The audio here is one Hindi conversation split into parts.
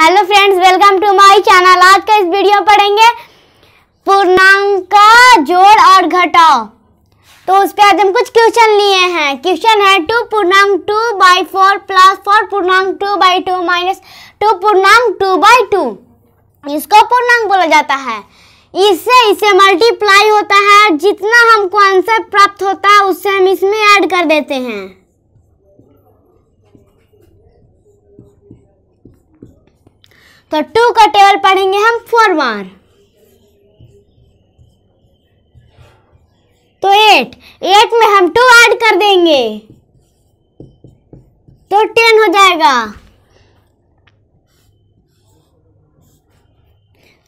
hello friends welcome to my channel आज का इस वीडियो पढ़ेंगे पूर्णांक का जोड़ और घटाओ तो उस पर आज हम कुछ क्वेश्चन लिए हैं क्वेश्चन है टू पूर्णांक two by four plus four पूर्णांक two by two minus two पूर्णांक टू बाई टू इसको पूर्णांक बोला जाता है इससे इसे मल्टीप्लाई होता है जितना हमको आंसर प्राप्त होता है उससे हम इसमें ऐड कर देते हैं तो टू का टेबल पढ़ेंगे हम फोर बार तो एट एट में हम टू ऐड कर देंगे तो टेन हो जाएगा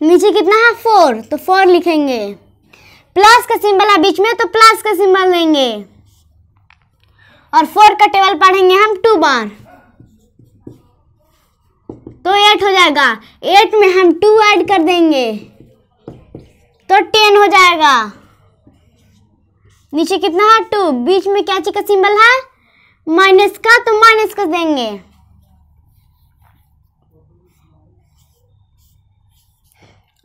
नीचे कितना है फोर तो फोर लिखेंगे प्लस का सिंबल है बीच में तो प्लस का सिंबल देंगे और फोर का टेबल पढ़ेंगे हम टू बार तो एट हो जाएगा एट में हम टू ऐड कर देंगे तो टेन हो जाएगा नीचे कितना है टू बीच में क्या चीज का सिंबल है माइनस का तो माइनस कर देंगे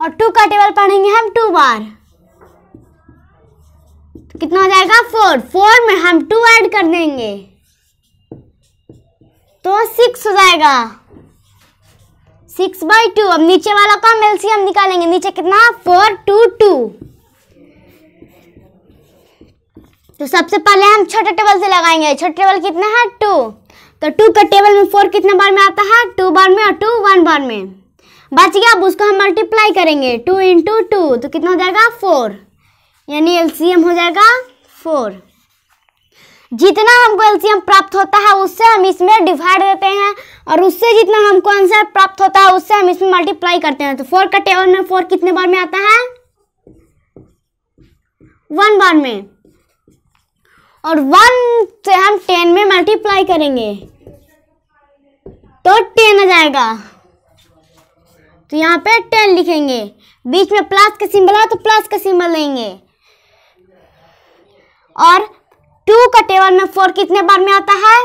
और टू का टेबल पढ़ेंगे हम टू बार तो कितना हो जाएगा फोर फोर में हम टू ऐड कर देंगे तो सिक्स हो जाएगा सिक्स बाई टू अब नीचे वाला एल सी एलसीएम निकालेंगे नीचे कितना फोर टू टू तो सबसे पहले हम छोटे टेबल से लगाएंगे छोटे टेबल कितना है टू तो टू का टेबल में फोर कितने बार में आता है टू बार में और टू वन बार में बच गया अब उसको हम मल्टीप्लाई करेंगे टू इंटू टू तो कितना हो जाएगा फोर यानी एलसीएम हो जाएगा फोर जितना हमको एलसीएम प्राप्त होता है उससे हम इसमें डिवाइड देते हैं और उससे जितना हमको आंसर प्राप्त होता है उससे हम इसमें मल्टीप्लाई करते हैं तो फोर का टेबल में फोर कितने बार में आता है वन बार में और वन से हम टेन में मल्टीप्लाई करेंगे तो टेन आ जाएगा तो यहाँ पे टेन लिखेंगे बीच में प्लस का सिंबल है तो प्लस का सिंबल लेंगे और टू का टेबल में फोर कितने बार में आता है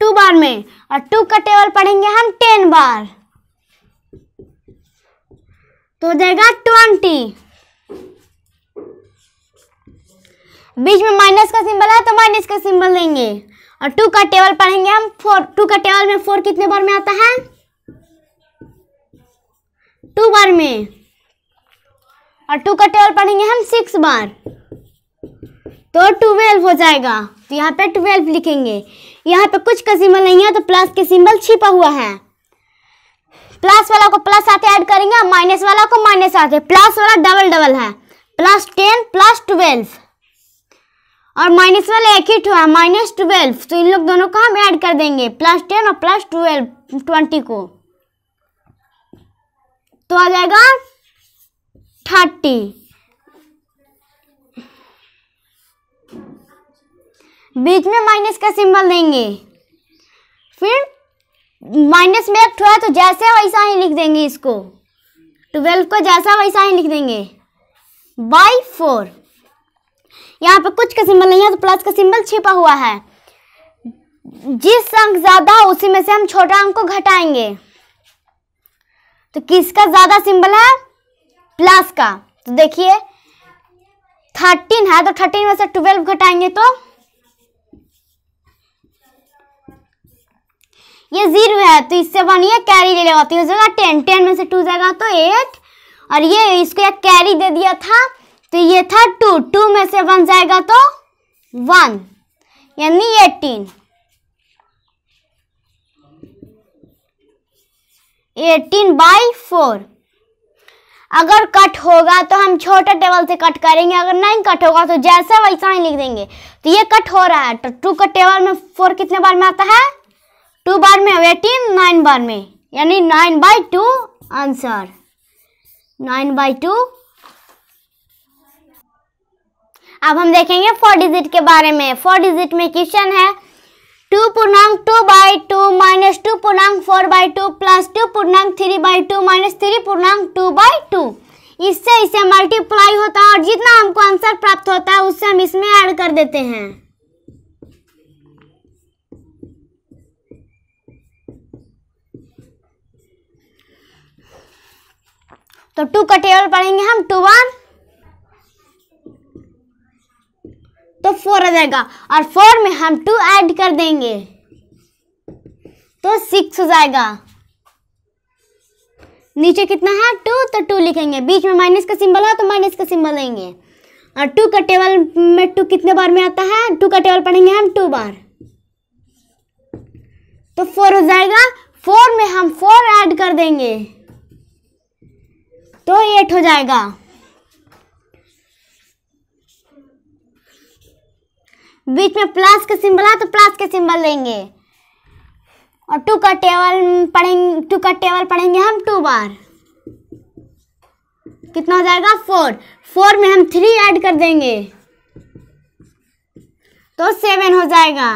टू बार में और टू का टेबल पढ़ेंगे हम टेन बार तो हो जाएगा ट्वेंटी बीच में माइनस का सिंबल है तो माइनस का सिंबल देंगे और टू का टेबल पढ़ेंगे हम फोर टू का टेबल में फोर कितने बार में आता है टू बार में और टू का टेबल पढ़ेंगे हम सिक्स बार तो ट्वेल्व हो जाएगा तो यहाँ पे ट्वेल्व लिखेंगे यहाँ पे कुछ का सिंबल नहीं है तो प्लस के सिंबल छिपा हुआ है प्लस वाला को प्लस आते ऐड करेंगे और माइनस वाला को माइनस आते प्लस वाला डबल डबल है प्लस टेन प्लस ट्वेल्व और माइनस वाला एक ही टू है माइनस ट्वेल्व तो इन लोग दोनों को हम ऐड कर देंगे प्लस टेन और प्लस ट्वेल्व ट्वेंटी को तो आ जाएगा थर्टी बीच में माइनस का सिंबल देंगे फिर माइनस में एक थोड़ा तो जैसे वैसा ही लिख देंगे इसको ट्वेल्व को जैसा वैसा ही लिख देंगे बाई फोर यहाँ पे कुछ का सिंबल नहीं है तो प्लस का सिंबल छिपा हुआ है जिस अंक ज़्यादा उसी में से हम छोटा अंक को घटाएंगे तो किसका ज़्यादा सिंबल है प्लस का तो देखिए थर्टीन है तो थर्टीन में से ट्वेल्व घटाएंगे तो ये जीरो है तो इससे वन ये कैरी ले लेगा तो ये जगह टेन टेन में से टू जाएगा तो एट और ये इसको एक कैरी दे दिया था तो ये था टू टू में से वन जाएगा तो वन यानी एटीन एटीन बाई फोर अगर कट होगा तो हम छोटे टेबल से कट करेंगे अगर नहीं कट होगा तो जैसा वैसा ही लिख देंगे तो ये कट हो रहा है तो टू का टेबल में फोर कितने बार में आता है टू बार में एटीन नाइन बार में यानी nine by two answer nine by two अब हम देखेंगे फोर डिजिट के बारे में फोर डिजिट में क्वेश्चन है टू पूर्णांक two by two minus two पूर्णांक four by two plus two पूर्णांक three by two minus three पूर्णांक टू बाई टू इससे इसे मल्टीप्लाई होता है और जितना हमको आंसर प्राप्त होता है उससे हम इसमें ऐड कर देते हैं तो टू का टेबल पढ़ेंगे हम टू वन फोर आ जाएगा और फोर में हम टू ऐड कर देंगे तो सिक्स हो जाएगा नीचे कितना है टू तो टू लिखेंगे बीच में माइनस का सिंबल है तो माइनस का सिंबल लेंगे और टू का टेबल में टू कितने बार में आता है टू का टेबल पढ़ेंगे हम टू बार तो फोर हो जाएगा फोर में हम फोर ऐड कर देंगे तो एट हो जाएगा बीच में प्लस का सिंबल है तो प्लस का सिंबल लेंगे और टू का टेबल पढ़ेंगे टू का टेबल पढ़ेंगे हम टू बार कितना हो जाएगा फोर फोर में हम थ्री ऐड कर देंगे तो सेवन हो जाएगा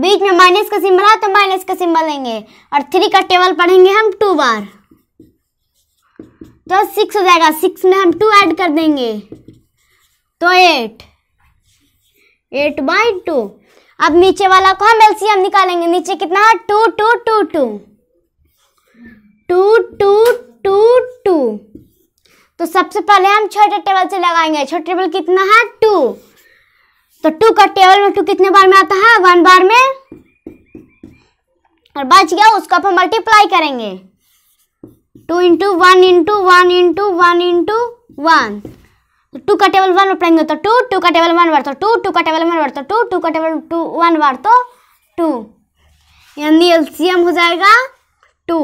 बीच में माइनस का सिंबल है तो माइनस का सिंबल लेंगे और थ्री का टेबल पढ़ेंगे हम टू बार तो सिक्स हो जाएगा सिक्स में हम टू ऐड कर देंगे तो एट एट बाई टू अब नीचे वाला को हम एलसीएम निकालेंगे नीचे कितना है two two two two two two two two तो सबसे पहले हम छोटे टेबल से लगाएंगे छोटे टेबल कितना है टू तो टू का टेबल में टू कितने बार में आता है वन बार में और बच गया उसको हम मल्टीप्लाई करेंगे two into one into one into one into one two का टेबल वन पर तो टू टू का टेबल वन बार टू टू का टेबल वन बार टू टू का टेबल टू वन बार टू यानी एलसीएम हो जाएगा टू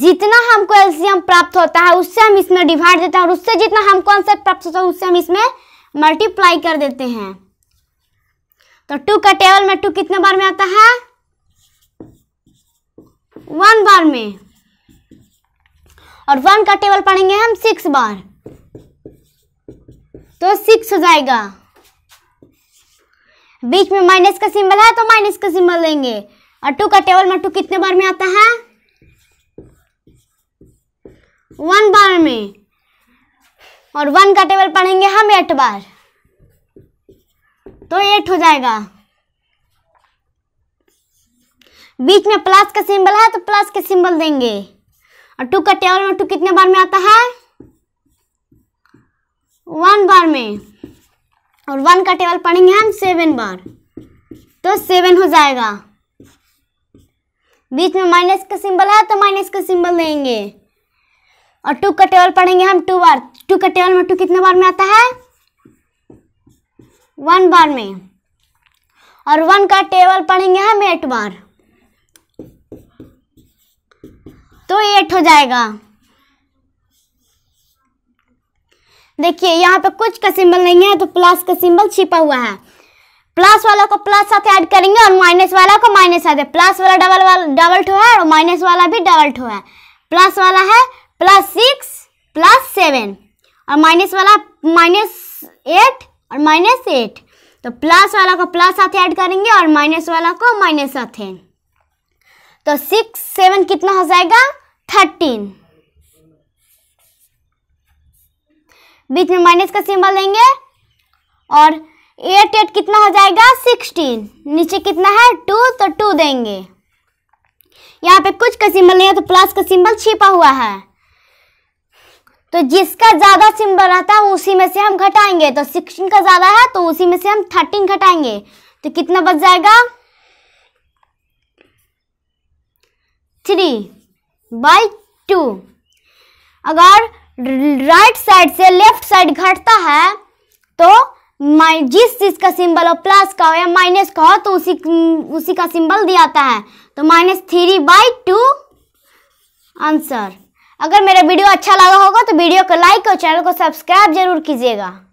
जितना हमको एलसीएम प्राप्त होता है उससे हम इसमें डिवाइड देते हैं और उससे जितना हमको आंसर प्राप्त होता है उससे हम इसमें मल्टीप्लाई कर देते हैं तो टू का टेबल में टू कितने बार में आता है वन बार में और वन का टेबल पढ़ेंगे हम सिक्स बार तो सिक्स हो जाएगा बीच में माइनस का सिंबल है तो माइनस का सिंबल लेंगे और टू का टेबल में टू कितने बार में आता है वन बार में और वन का टेबल पढ़ेंगे हम एट बार तो एट हो जाएगा बीच में प्लस का सिंबल है तो प्लस के सिंबल देंगे और टू का टेबल में टू कितने बार में आता है वन बार में और वन का टेबल पढ़ेंगे हम सेवन बार तो सेवन हो जाएगा बीच में माइनस का सिंबल है तो माइनस का सिंबल देंगे और टू का टेबल पढ़ेंगे हम टू बार टू का टेबल में टू कितने बार में आता है वन बार में और वन का टेबल पढ़ेंगे हम एट बार तो एट हो जाएगा देखिए यहाँ पे कुछ का सिंबल नहीं है तो प्लस का सिंबल छिपा हुआ है प्लस वाला को प्लस साथ ऐड तो करेंगे और माइनस वाला को माइनस साथ प्लस वाला डबल वाला डबल टू है और माइनस वाला भी डबल टू है प्लस वाला है प्लस सिक्स प्लस सेवन और माइनस वाला माइनस एट और माइनस एट तो प्लस वाला को प्लस साथ ऐड करेंगे और माइनस वाला को माइनस साथ है तो सिक्स सेवन कितना हो जाएगा थर्टीन बीच में माइनस का सिंबल देंगे और एट एट कितना हो जाएगा सिक्सटीन नीचे कितना है टू तो टू देंगे यहाँ पे कुछ का सिंबल नहीं है तो प्लस का सिंबल छिपा हुआ है तो जिसका ज़्यादा सिंबल रहता है उसी में से हम घटाएंगे तो सिक्सटीन का ज़्यादा है तो उसी में से हम थर्टीन घटाएंगे तो कितना बच जाएगा थ्री बाई टू अगर राइट साइड से लेफ्ट साइड घटता है तो जिस चीज का सिंबल हो प्लस का हो या माइनस का हो तो उसी उसी का सिंबल दिया जाता है तो minus three by two answer अगर मेरा वीडियो अच्छा लगा होगा तो वीडियो को लाइक और चैनल को सब्सक्राइब जरूर कीजिएगा